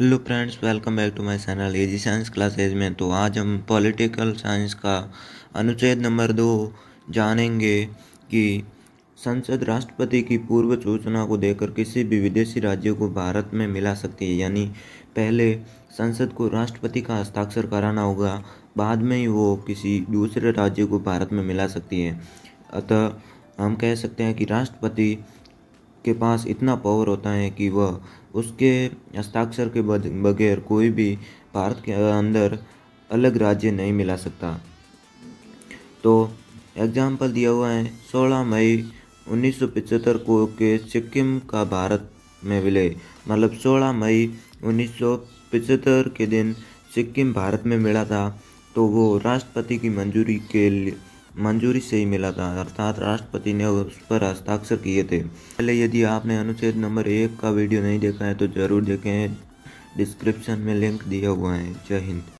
hello friends welcome back to my channel G science classes में तो आज हम पॉलिटिकल साइंस का अनुच्छेद नंबर दो जानेंगे कि संसद राष्ट्रपति की पूर्व सूचना को देकर किसी भी विदेशी राज्य को भारत में मिला सकती है यानी पहले संसद को राष्ट्रपति का हस्ताक्षर कराना होगा बाद में ही वो किसी दूसरे राज्य को भारत में मिला सकती है अतः हम कह सकते हैं कि राष्ट्रपति के पास इतना पावर होता है कि वह उसके हस्ताक्षर के बगैर कोई भी भारत के अंदर अलग राज्य नहीं मिला सकता तो एग्जाम्पल दिया हुआ है 16 मई 1975 को के सिक्किम का भारत में मिले मतलब 16 मई 1975 के दिन सिक्किम भारत में मिला था तो वो राष्ट्रपति की मंजूरी के मंजूरी से ही मिला था अर्थात राष्ट्रपति ने उस पर हस्ताक्षर किए थे पहले यदि आपने अनुच्छेद नंबर एक का वीडियो नहीं देखा है तो ज़रूर देखें डिस्क्रिप्शन में लिंक दिया हुआ है जय हिंद